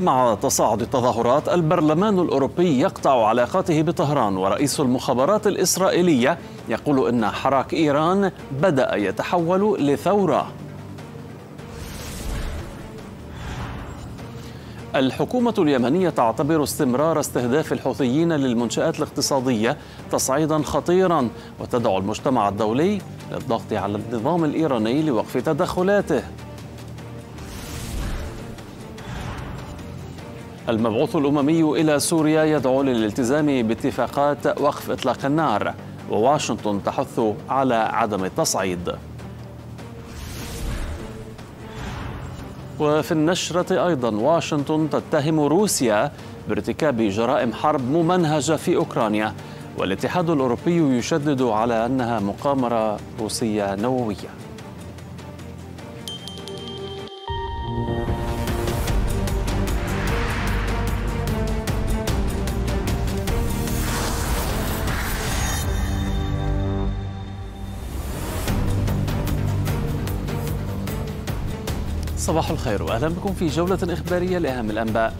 مع تصاعد التظاهرات البرلمان الأوروبي يقطع علاقاته بطهران ورئيس المخابرات الإسرائيلية يقول إن حراك إيران بدأ يتحول لثورة الحكومة اليمنية تعتبر استمرار استهداف الحوثيين للمنشآت الاقتصادية تصعيدا خطيرا وتدعو المجتمع الدولي للضغط على النظام الإيراني لوقف تدخلاته المبعوث الأممي إلى سوريا يدعو للالتزام باتفاقات وقف إطلاق النار وواشنطن تحث على عدم التصعيد وفي النشرة أيضا واشنطن تتهم روسيا بارتكاب جرائم حرب ممنهجة في أوكرانيا والاتحاد الأوروبي يشدد على أنها مقامرة روسية نووية صباح الخير واهلا بكم في جوله اخباريه لاهم الانباء.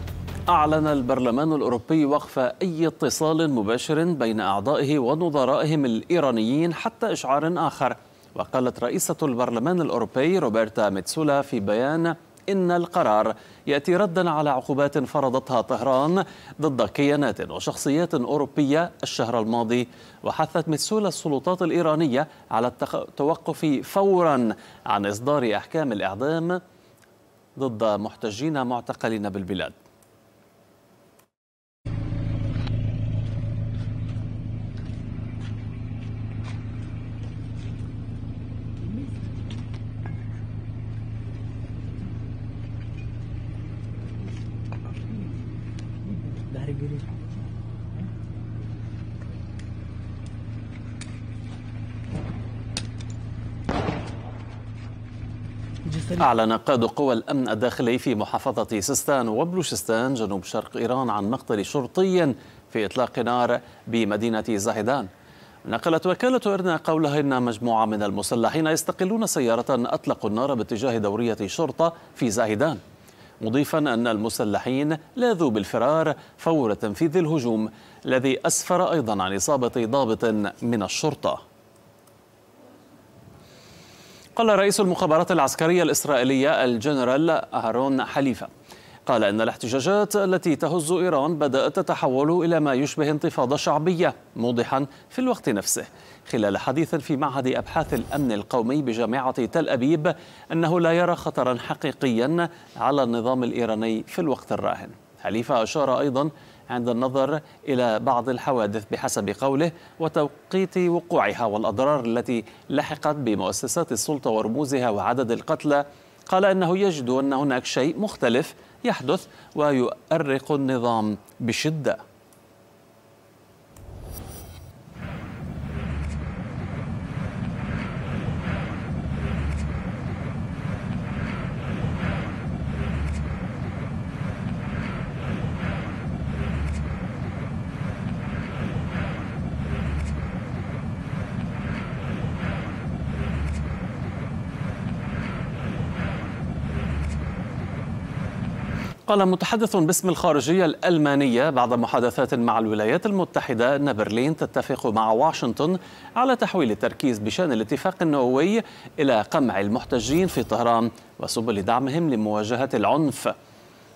اعلن البرلمان الاوروبي وقف اي اتصال مباشر بين اعضائه ونظرائهم الايرانيين حتى اشعار اخر. وقالت رئيسه البرلمان الاوروبي روبرتا ميتسولا في بيان ان القرار ياتي ردا على عقوبات فرضتها طهران ضد كيانات وشخصيات اوروبيه الشهر الماضي وحثت ميتسولا السلطات الايرانيه على التوقف فورا عن اصدار احكام الاعدام ضد محتجين معتقلين بالبلاد أعلن قاد قوى الأمن الداخلي في محافظة سيستان وبلوشستان جنوب شرق إيران عن مقتل شرطي في إطلاق نار بمدينة زاهدان نقلت وكالة إرنا قولها إن مجموعة من المسلحين يستقلون سيارة أطلقوا النار باتجاه دورية شرطة في زاهدان مضيفا أن المسلحين لاذوا بالفرار فور تنفيذ الهجوم الذي أسفر أيضا عن إصابة ضابط من الشرطة قال رئيس المخابرات العسكرية الإسرائيلية الجنرال أهرون حليفة قال إن الاحتجاجات التي تهز إيران بدأت تتحول إلى ما يشبه انتفاضة شعبية موضحا في الوقت نفسه خلال حديث في معهد أبحاث الأمن القومي بجامعة تل أبيب أنه لا يرى خطرا حقيقيا على النظام الإيراني في الوقت الراهن حليفة أشار أيضا عند النظر إلى بعض الحوادث بحسب قوله وتوقيت وقوعها والأضرار التي لحقت بمؤسسات السلطة ورموزها وعدد القتلى قال انه يجد ان هناك شيء مختلف يحدث ويؤرق النظام بشده قال متحدث باسم الخارجية الألمانية بعد محادثات مع الولايات المتحدة أن برلين تتفق مع واشنطن على تحويل التركيز بشأن الاتفاق النووي إلى قمع المحتجين في طهران وسبل دعمهم لمواجهة العنف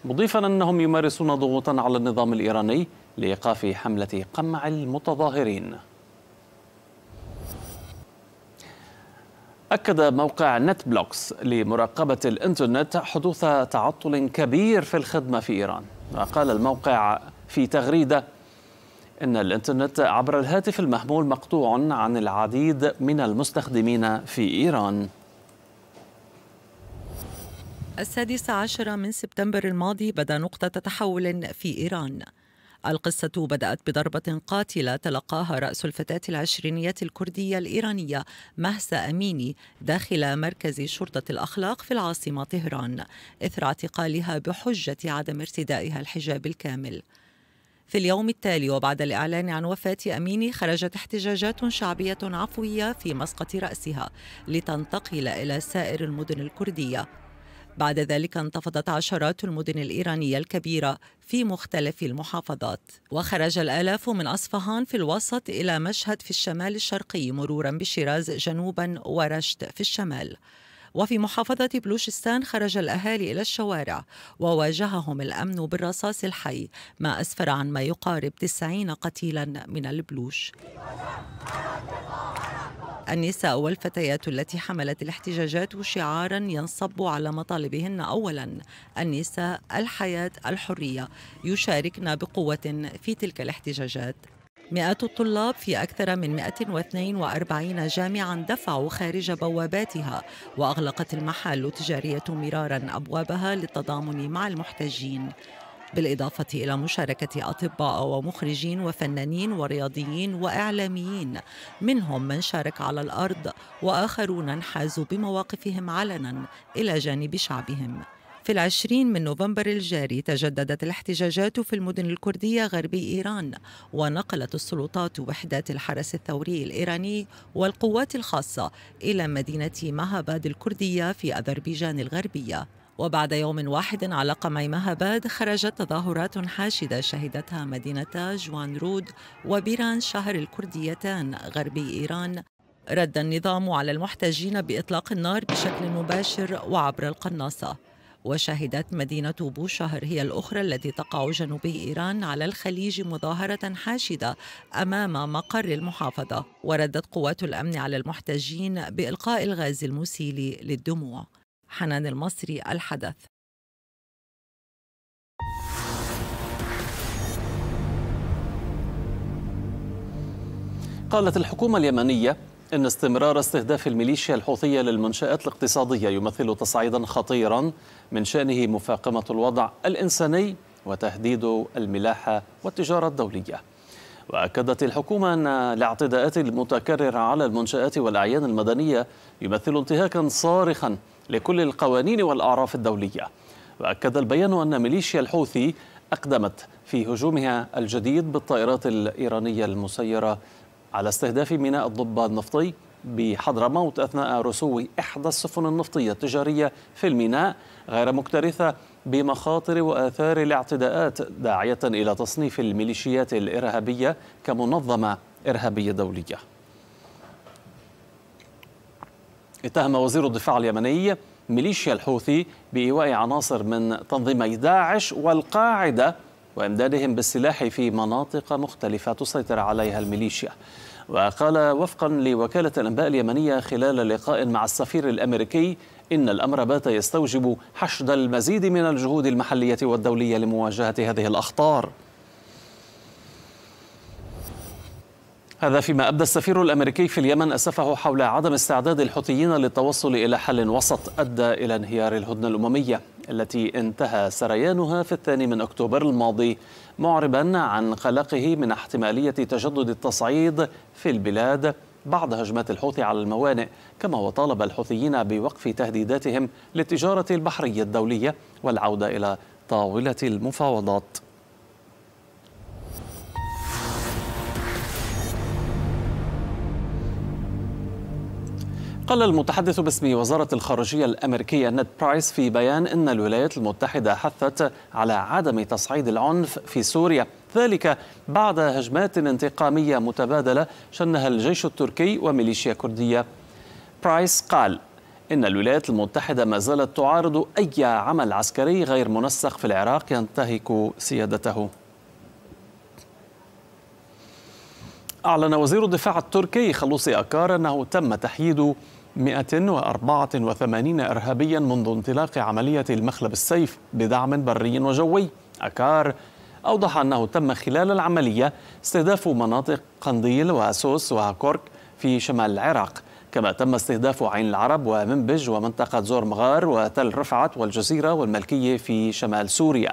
مضيفا أنهم يمارسون ضغوطا على النظام الإيراني لإيقاف حملة قمع المتظاهرين أكد موقع نت بلوكس لمراقبة الإنترنت حدوث تعطل كبير في الخدمة في إيران وقال الموقع في تغريدة إن الإنترنت عبر الهاتف المحمول مقطوع عن العديد من المستخدمين في إيران السادس عشر من سبتمبر الماضي بدا نقطة تحول في إيران القصة بدأت بضربة قاتلة تلقاها رأس الفتاة العشرينية الكردية الإيرانية مهسا أميني داخل مركز شرطة الأخلاق في العاصمة طهران إثر اعتقالها بحجة عدم ارتدائها الحجاب الكامل في اليوم التالي وبعد الإعلان عن وفاة أميني خرجت احتجاجات شعبية عفوية في مسقط رأسها لتنتقل إلى سائر المدن الكردية بعد ذلك انتفضت عشرات المدن الإيرانية الكبيرة في مختلف المحافظات وخرج الآلاف من أصفهان في الوسط إلى مشهد في الشمال الشرقي مرورا بشيراز جنوبا ورشت في الشمال وفي محافظة بلوشستان خرج الأهالي إلى الشوارع وواجههم الأمن بالرصاص الحي ما أسفر عن ما يقارب 90 قتيلا من البلوش النساء والفتيات التي حملت الاحتجاجات شعارا ينصب على مطالبهن اولا النساء الحياه الحريه يشاركن بقوه في تلك الاحتجاجات مئات الطلاب في أكثر من 142 جامعا دفعوا خارج بواباتها وأغلقت المحال التجارية مرارا أبوابها للتضامن مع المحتجين بالإضافة إلى مشاركة أطباء ومخرجين وفنانين ورياضيين وإعلاميين منهم من شارك على الأرض وآخرون انحازوا بمواقفهم علنا إلى جانب شعبهم في العشرين من نوفمبر الجاري تجددت الاحتجاجات في المدن الكردية غربي إيران ونقلت السلطات وحدات الحرس الثوري الإيراني والقوات الخاصة إلى مدينة مهاباد الكردية في أذربيجان الغربية وبعد يوم واحد على قمع مهباد خرجت تظاهرات حاشدة شهدتها مدينتا جوانرود وبيران شهر الكرديتان غربي إيران رد النظام على المحتجين بإطلاق النار بشكل مباشر وعبر القناصة وشهدت مدينة بوشهر هي الأخرى التي تقع جنوبي إيران على الخليج مظاهرة حاشدة أمام مقر المحافظة وردت قوات الأمن على المحتجين بإلقاء الغاز المسيل للدموع حنان المصري الحدث قالت الحكومة اليمنية إن استمرار استهداف الميليشيا الحوثية للمنشآت الاقتصادية يمثل تصعيدا خطيرا من شأنه مفاقمة الوضع الإنساني وتهديد الملاحة والتجارة الدولية وأكدت الحكومة أن الاعتداءات المتكررة على المنشآت والأعيان المدنية يمثل انتهاكا صارخا لكل القوانين والأعراف الدولية وأكد البيان أن ميليشيا الحوثي أقدمت في هجومها الجديد بالطائرات الإيرانية المسيرة على استهداف ميناء الضبة النفطي بحضرموت أثناء رسو إحدى السفن النفطية التجارية في الميناء غير مكترثة بمخاطر وآثار الاعتداءات داعية إلى تصنيف الميليشيات الإرهابية كمنظمة إرهابية دولية اتهم وزير الدفاع اليمني ميليشيا الحوثي بإيواء عناصر من تنظيمي داعش والقاعدة وإمدادهم بالسلاح في مناطق مختلفة تسيطر عليها الميليشيا وقال وفقا لوكالة الأنباء اليمنية خلال لقاء مع السفير الأمريكي إن الأمر بات يستوجب حشد المزيد من الجهود المحلية والدولية لمواجهة هذه الأخطار هذا فيما أبدى السفير الأمريكي في اليمن أسفه حول عدم استعداد الحوثيين للتوصل إلى حل وسط أدى إلى انهيار الهدنة الأممية التي انتهى سريانها في الثاني من أكتوبر الماضي معربا عن قلقه من احتمالية تجدد التصعيد في البلاد بعد هجمات الحوثي على الموانئ كما وطالب الحوثيين بوقف تهديداتهم للتجارة البحرية الدولية والعودة إلى طاولة المفاوضات قال المتحدث باسم وزارة الخارجية الأمريكية نيد برايس في بيان أن الولايات المتحدة حثت على عدم تصعيد العنف في سوريا ذلك بعد هجمات انتقامية متبادلة شنها الجيش التركي وميليشيا كردية برايس قال إن الولايات المتحدة ما زالت تعارض أي عمل عسكري غير منسق في العراق ينتهك سيادته أعلن وزير الدفاع التركي خلوصي أكار أنه تم تحييد 184 إرهابيا منذ انطلاق عملية المخلب السيف بدعم بري وجوي أكار أوضح أنه تم خلال العملية استهداف مناطق قنديل وأسوس وكورك في شمال العراق كما تم استهداف عين العرب ومنبج ومنطقة زور مغار وتل رفعت والجزيرة والملكية في شمال سوريا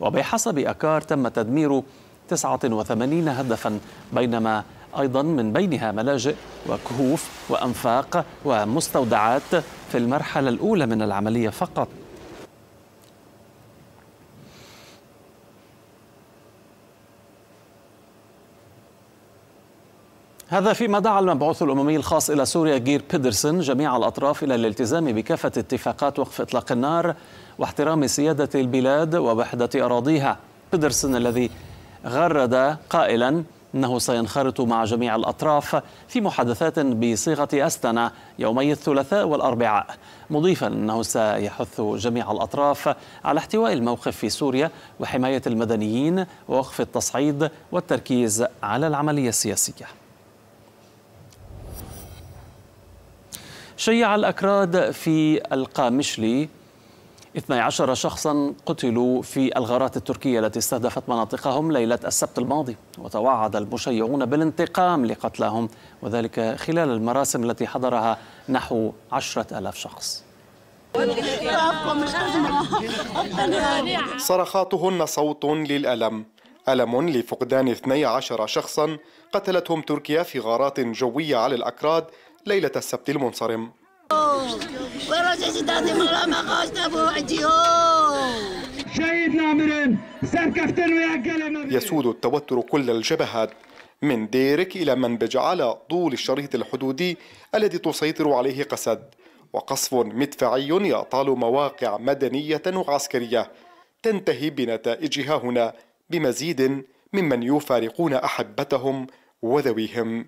وبحسب أكار تم تدمير 89 هدفا بينما أيضا من بينها ملاجئ وكهوف وأنفاق ومستودعات في المرحلة الأولى من العملية فقط هذا فيما دعا المبعوث الأممي الخاص إلى سوريا جير بيدرسون جميع الأطراف إلى الالتزام بكافة اتفاقات وقف إطلاق النار واحترام سيادة البلاد ووحدة أراضيها بيدرسون الذي غرد قائلا أنه سينخرط مع جميع الأطراف في محادثات بصيغة أستنا يومي الثلاثاء والأربعاء مضيفا أنه سيحث جميع الأطراف على احتواء الموقف في سوريا وحماية المدنيين ووقف التصعيد والتركيز على العملية السياسية شيع الأكراد في القامشلي 12 شخصا قتلوا في الغارات التركية التي استهدفت مناطقهم ليلة السبت الماضي وتوعد المشيعون بالانتقام لقتلاهم وذلك خلال المراسم التي حضرها نحو عشرة ألاف شخص صرخاتهن صوت للألم ألم لفقدان 12 شخصا قتلتهم تركيا في غارات جوية على الأكراد ليلة السبت المنصرم يسود التوتر كل الجبهات من ديرك إلى منبج على طول الشريط الحدودي الذي تسيطر عليه قسد وقصف مدفعي يطال مواقع مدنية وعسكرية تنتهي بنتائجها هنا بمزيد ممن يفارقون أحبتهم وذويهم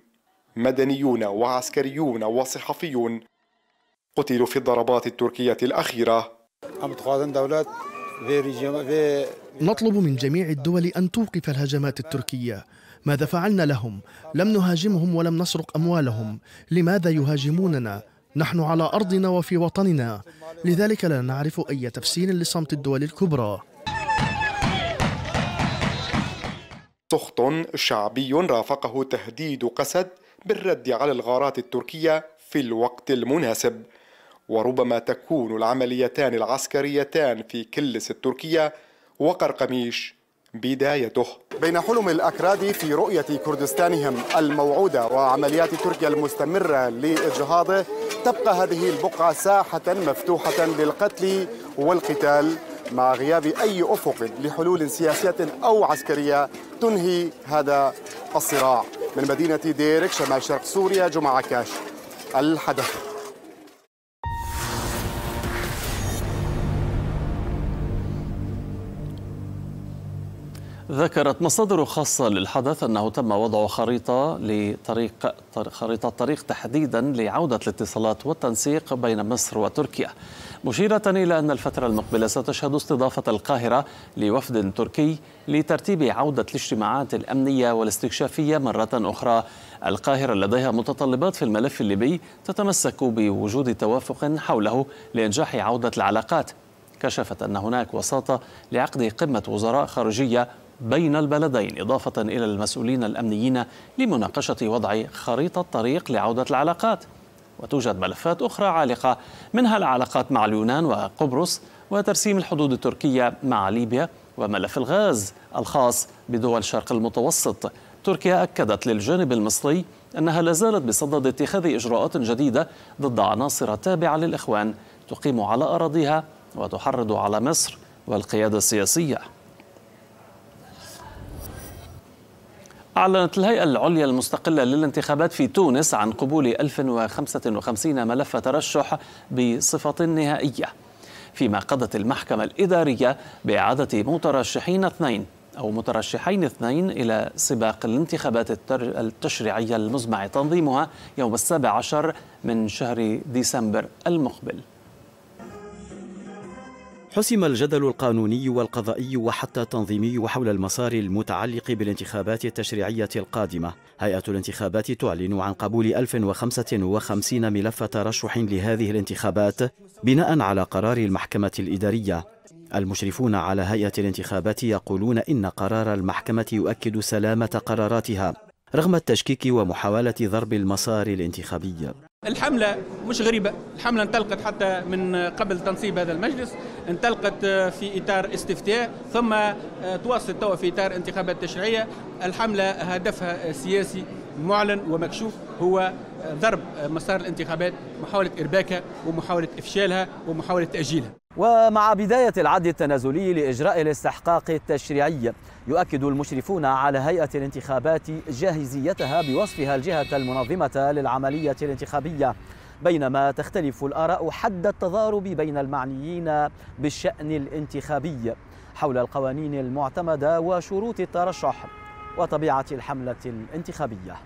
مدنيون وعسكريون وصحفيون قتلوا في الضربات التركية الأخيرة نطلب من جميع الدول أن توقف الهجمات التركية ماذا فعلنا لهم؟ لم نهاجمهم ولم نسرق أموالهم لماذا يهاجموننا؟ نحن على أرضنا وفي وطننا لذلك لا نعرف أي تفسير لصمت الدول الكبرى سخط شعبي رافقه تهديد قسد بالرد على الغارات التركية في الوقت المناسب وربما تكون العمليتان العسكريتان في كلس التركية وقرقميش بدايته بين حلم الأكراد في رؤية كردستانهم الموعودة وعمليات تركيا المستمرة لإجهاضه تبقى هذه البقعة ساحة مفتوحة للقتل والقتال مع غياب أي أفق لحلول سياسية أو عسكرية تنهي هذا الصراع من مدينة ديرك شمال شرق سوريا جمعة كاش الحدث ذكرت مصادر خاصة للحدث أنه تم وضع خريطة لطريق خريطة طريق تحديدا لعودة الاتصالات والتنسيق بين مصر وتركيا مشيرة إلى أن الفترة المقبلة ستشهد استضافة القاهرة لوفد تركي لترتيب عودة الاجتماعات الأمنية والاستكشافية مرة أخرى القاهرة لديها متطلبات في الملف الليبي تتمسك بوجود توافق حوله لإنجاح عودة العلاقات كشفت أن هناك وساطة لعقد قمة وزراء خارجية بين البلدين إضافة إلى المسؤولين الأمنيين لمناقشة وضع خريطة طريق لعودة العلاقات وتوجد ملفات أخرى عالقة منها العلاقات مع اليونان وقبرص وترسيم الحدود التركية مع ليبيا وملف الغاز الخاص بدول الشرق المتوسط تركيا أكدت للجانب المصري أنها لا زالت بصدد اتخاذ إجراءات جديدة ضد عناصر تابعة للإخوان تقيم على أراضيها وتحرض على مصر والقيادة السياسية أعلنت الهيئة العليا المستقلة للانتخابات في تونس عن قبول 1055 ملف ترشح بصفة نهائية فيما قضت المحكمة الإدارية بإعادة مترشحين اثنين أو مترشحين اثنين إلى سباق الانتخابات التشريعية المزمع تنظيمها يوم السابع عشر من شهر ديسمبر المقبل حسم الجدل القانوني والقضائي وحتى التنظيمي وحول المسار المتعلق بالانتخابات التشريعية القادمة هيئة الانتخابات تعلن عن قبول 1055 ملف ترشح لهذه الانتخابات بناء على قرار المحكمة الإدارية المشرفون على هيئة الانتخابات يقولون إن قرار المحكمة يؤكد سلامة قراراتها رغم التشكيك ومحاولة ضرب المسار الانتخابي الحملة مش غريبة الحملة انطلقت حتى من قبل تنصيب هذا المجلس انطلقت في إطار استفتاء ثم تواصل توا في إطار انتخابات تشريعية الحملة هدفها سياسي معلن ومكشوف هو ضرب مسار الانتخابات محاولة إرباكها ومحاولة إفشالها ومحاولة تأجيلها ومع بداية العد التنازلي لإجراء الاستحقاق التشريعي يؤكد المشرفون على هيئة الانتخابات جاهزيتها بوصفها الجهة المنظمة للعملية الانتخابية بينما تختلف الآراء حد التضارب بين المعنيين بالشأن الانتخابي حول القوانين المعتمدة وشروط الترشح وطبيعة الحملة الانتخابية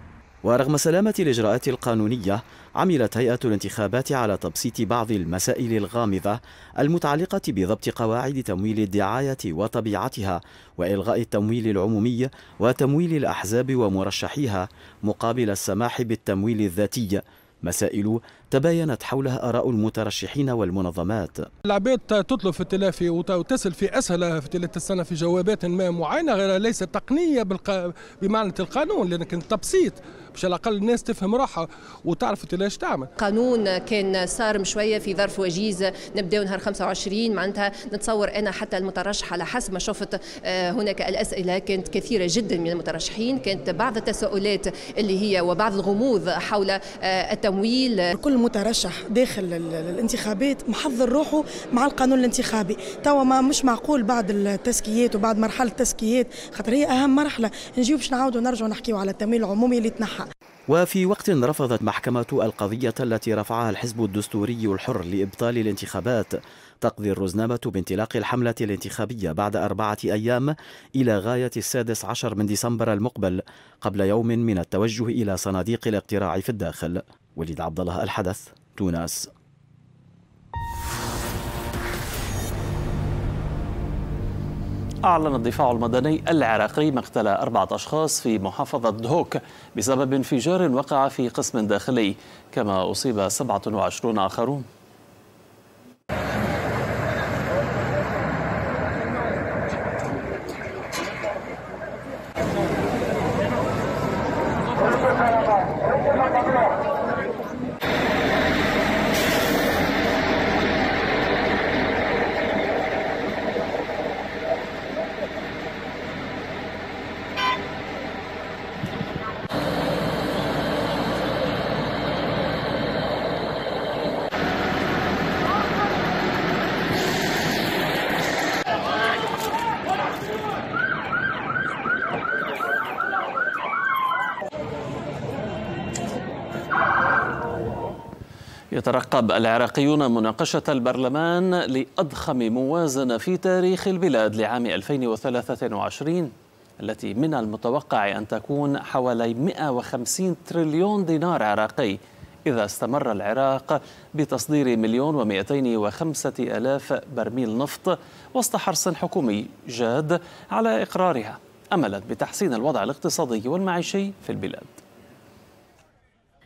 ورغم سلامة الإجراءات القانونية عملت هيئة الانتخابات على تبسيط بعض المسائل الغامضة المتعلقة بضبط قواعد تمويل الدعاية وطبيعتها وإلغاء التمويل العمومي وتمويل الأحزاب ومرشحيها مقابل السماح بالتمويل الذاتي مسائل تباينت حولها آراء المترشحين والمنظمات العباد تطلب في التلافي وتصل في أسهل في تلات السنة في جوابات ما معينة غير ليس تقنية بالق... بمعنى القانون لكن تبسيط باش على الاقل الناس تفهم روحها وتعرف تلاش تعمل قانون كان صارم شويه في ظرف وجيز نبداو نهار 25 معناتها نتصور انا حتى المترشح على حسب ما شفت آه، هناك الاسئله كانت كثيره جدا من المترشحين كانت بعض التساؤلات اللي هي وبعض الغموض حول آه، التمويل كل مترشح داخل الانتخابات محضر روحه مع القانون الانتخابي توا ما مش معقول بعد التزكيات وبعد مرحله التزكيات خاطر هي اهم مرحله نجيو باش نعاودوا نرجعوا نحكيو على التمويل العمومي اللي تنحى وفي وقت رفضت محكمة القضية التي رفعها الحزب الدستوري الحر لإبطال الانتخابات تقضي الرزنامة بانطلاق الحملة الانتخابية بعد أربعة أيام إلى غاية السادس عشر من ديسمبر المقبل قبل يوم من التوجه إلى صناديق الاقتراع في الداخل وليد عبد الله الحدث تونس أعلن الدفاع المدني العراقي مقتل أربعة أشخاص في محافظة دهوك بسبب انفجار وقع في قسم داخلي كما أصيب 27 آخرون يترقب العراقيون مناقشة البرلمان لأضخم موازنة في تاريخ البلاد لعام 2023 التي من المتوقع أن تكون حوالي 150 تريليون دينار عراقي إذا استمر العراق بتصدير مليون ومئتين وخمسة ألاف برميل نفط وسط حرص حكومي جاد على إقرارها أملا بتحسين الوضع الاقتصادي والمعيشي في البلاد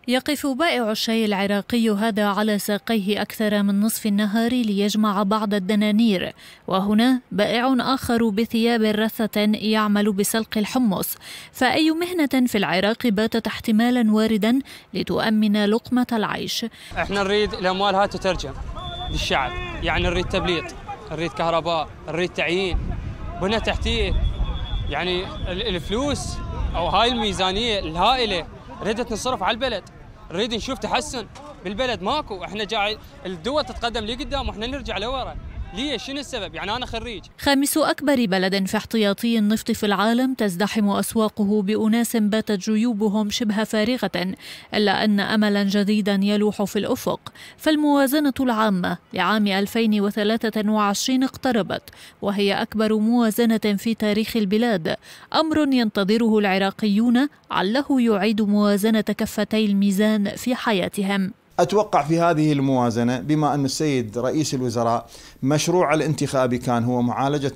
يقف بائع الشاي العراقي هذا على ساقيه أكثر من نصف النهار ليجمع بعض الدنانير وهنا بائع آخر بثياب رثة يعمل بسلق الحمص فأي مهنة في العراق باتت احتمالا واردا لتؤمن لقمة العيش احنا نريد الأموال هاي تترجم للشعب يعني نريد تبليط نريد كهرباء نريد تعيين بنى تحتيه يعني الفلوس أو هاي الميزانية الهائلة ردت نصرف على البلد نريد نشوف تحسن بالبلد ماكو احنا جاي الدول تتقدم لقدام واحنا نرجع لورا ليه شنو السبب يعني أنا خريج خامس أكبر بلد في احتياطي النفط في العالم تزدحم أسواقه بأناس باتت جيوبهم شبه فارغة إلا أن أملا جديدا يلوح في الأفق فالموازنة العامة لعام 2023 اقتربت وهي أكبر موازنة في تاريخ البلاد أمر ينتظره العراقيون علّه يعيد موازنة كفتي الميزان في حياتهم أتوقع في هذه الموازنة بما أن السيد رئيس الوزراء مشروع الانتخابي كان هو معالجة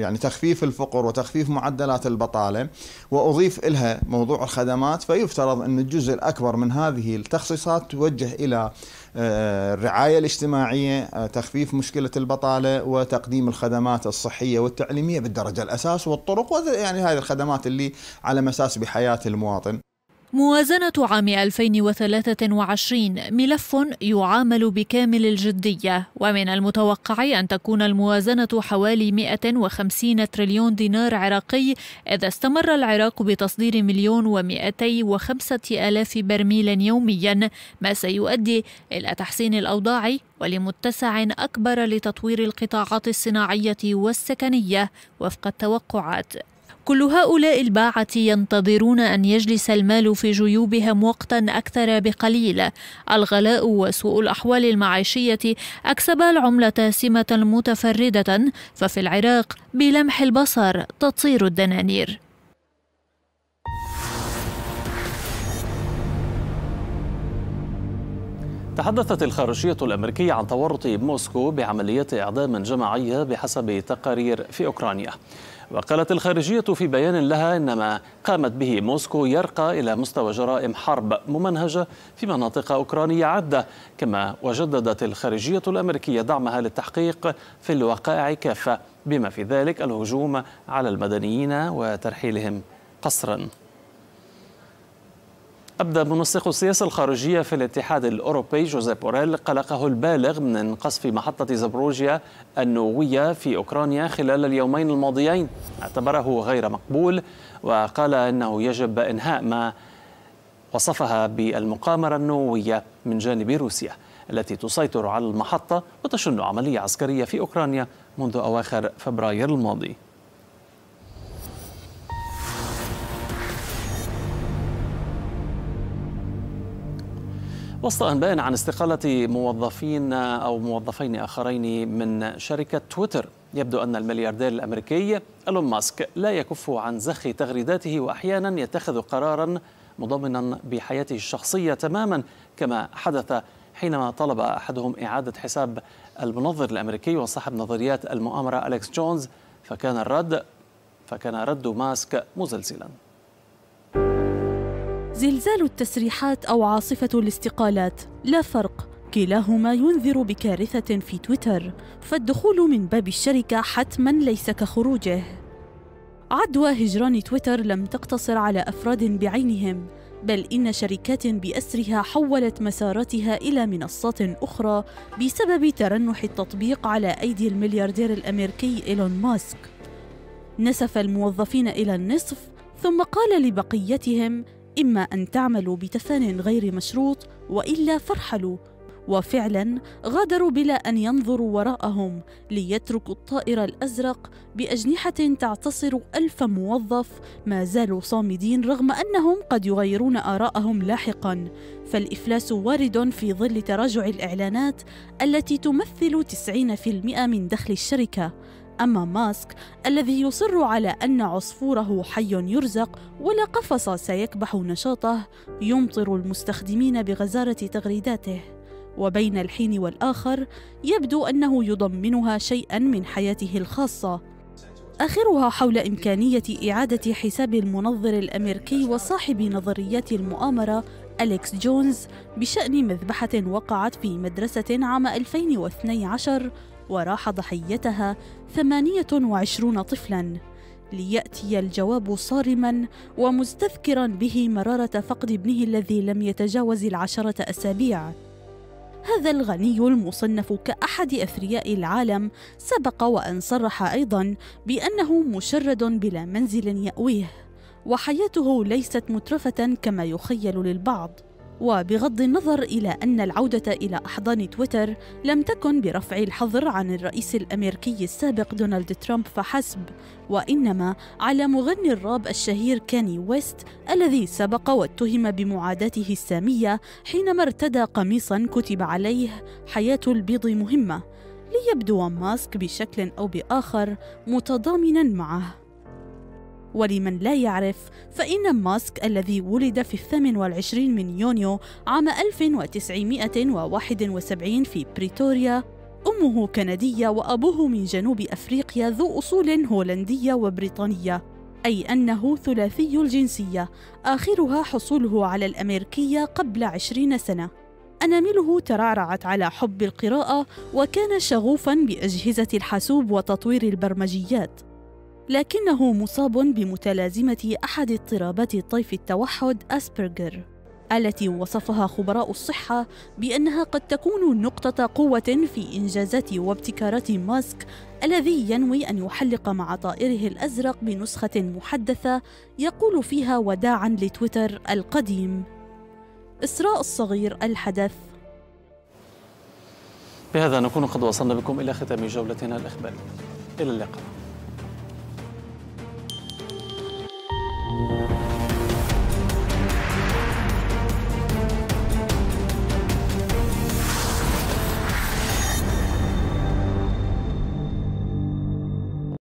يعني تخفيف الفقر وتخفيف معدلات البطالة وأضيف إلها موضوع الخدمات فيفترض أن الجزء الأكبر من هذه التخصيصات توجه إلى آه، الرعاية الاجتماعية آه، تخفيف مشكلة البطالة وتقديم الخدمات الصحية والتعليمية بالدرجة الأساس والطرق يعني هذه الخدمات اللي على مساس بحياة المواطن موازنة عام 2023 ملف يعامل بكامل الجدية ومن المتوقع أن تكون الموازنة حوالي 150 تريليون دينار عراقي إذا استمر العراق بتصدير مليون ومئتي وخمسة آلاف برميل يوميا ما سيؤدي إلى تحسين الأوضاع ولمتسع أكبر لتطوير القطاعات الصناعية والسكنية وفق التوقعات كل هؤلاء الباعة ينتظرون أن يجلس المال في جيوبهم وقتا أكثر بقليل الغلاء وسوء الأحوال المعيشية أكسبا العملة سمة متفردة ففي العراق بلمح البصر تطير الدنانير تحدثت الخارجية الأمريكية عن تورط موسكو بعملية إعدام جماعية بحسب تقارير في أوكرانيا وقالت الخارجية في بيان لها إن ما قامت به موسكو يرقى إلى مستوى جرائم حرب ممنهجة في مناطق أوكرانية عدة كما وجددت الخارجية الأمريكية دعمها للتحقيق في الوقائع كافة بما في ذلك الهجوم على المدنيين وترحيلهم قسرا أبدى منسق السياسة الخارجية في الاتحاد الأوروبي جوزيف بوريل قلقه البالغ من قصف محطة زبروجيا النووية في أوكرانيا خلال اليومين الماضيين اعتبره غير مقبول وقال أنه يجب إنهاء ما وصفها بالمقامرة النووية من جانب روسيا التي تسيطر على المحطة وتشن عملية عسكرية في أوكرانيا منذ أواخر فبراير الماضي وسط أنباء عن استقالة موظفين أو موظفين آخرين من شركة تويتر يبدو أن الملياردير الأمريكي إيلون ماسك لا يكف عن زخ تغريداته وأحيانا يتخذ قرارا مضمنا بحياته الشخصية تماما كما حدث حينما طلب أحدهم إعادة حساب المنظر الأمريكي وصاحب نظريات المؤامرة أليكس جونز فكان الرد فكان رد ماسك مزلزلاً زلزال التسريحات أو عاصفة الاستقالات لا فرق كلاهما ينذر بكارثة في تويتر فالدخول من باب الشركة حتما ليس كخروجه عدوى هجران تويتر لم تقتصر على أفراد بعينهم بل إن شركات بأسرها حولت مساراتها إلى منصات أخرى بسبب ترنح التطبيق على أيدي الملياردير الأمريكي إيلون ماسك نسف الموظفين إلى النصف ثم قال لبقيتهم إما أن تعملوا بتفان غير مشروط وإلا فرحلوا وفعلا غادروا بلا أن ينظروا وراءهم ليتركوا الطائر الأزرق بأجنحة تعتصر ألف موظف ما زالوا صامدين رغم أنهم قد يغيرون آراءهم لاحقا فالإفلاس وارد في ظل تراجع الإعلانات التي تمثل 90% من دخل الشركة أما ماسك الذي يصر على أن عصفوره حي يرزق ولا قفص سيكبح نشاطه يمطر المستخدمين بغزارة تغريداته وبين الحين والآخر يبدو أنه يضمنها شيئا من حياته الخاصة آخرها حول إمكانية إعادة حساب المنظر الأمريكي وصاحب نظريات المؤامرة أليكس جونز بشأن مذبحة وقعت في مدرسة عام 2012 وراح ضحيتها 28 طفلاً ليأتي الجواب صارما ومستذكرا به مرارة فقد ابنه الذي لم يتجاوز العشرة أسابيع هذا الغني المصنف كأحد أثرياء العالم سبق وأن صرح أيضا بأنه مشرد بلا منزل يأويه وحياته ليست مترفة كما يخيل للبعض وبغض النظر إلى أن العودة إلى أحضان تويتر لم تكن برفع الحظر عن الرئيس الأمريكي السابق دونالد ترامب فحسب وإنما على مغني الراب الشهير كاني ويست الذي سبق واتهم بمعاداته السامية حينما ارتدى قميصا كتب عليه حياة البيض مهمة ليبدو ماسك بشكل أو بآخر متضامنا معه ولمن لا يعرف فإن ماسك الذي ولد في الثامن والعشرين من يونيو عام 1971 في بريتوريا أمه كندية وأبوه من جنوب أفريقيا ذو أصول هولندية وبريطانية أي أنه ثلاثي الجنسية آخرها حصوله على الأمريكية قبل عشرين سنة أنامله ترعرعت على حب القراءة وكان شغوفا بأجهزة الحاسوب وتطوير البرمجيات لكنه مصاب بمتلازمة أحد اضطرابات طيف التوحد أسبرجر التي وصفها خبراء الصحة بأنها قد تكون نقطة قوة في إنجازات وابتكارات ماسك الذي ينوي أن يحلق مع طائره الأزرق بنسخة محدثة يقول فيها وداعاً لتويتر القديم. إسراء الصغير الحدث بهذا نكون قد وصلنا بكم إلى ختام جولتنا الإخبارية إلى اللقاء Thank you.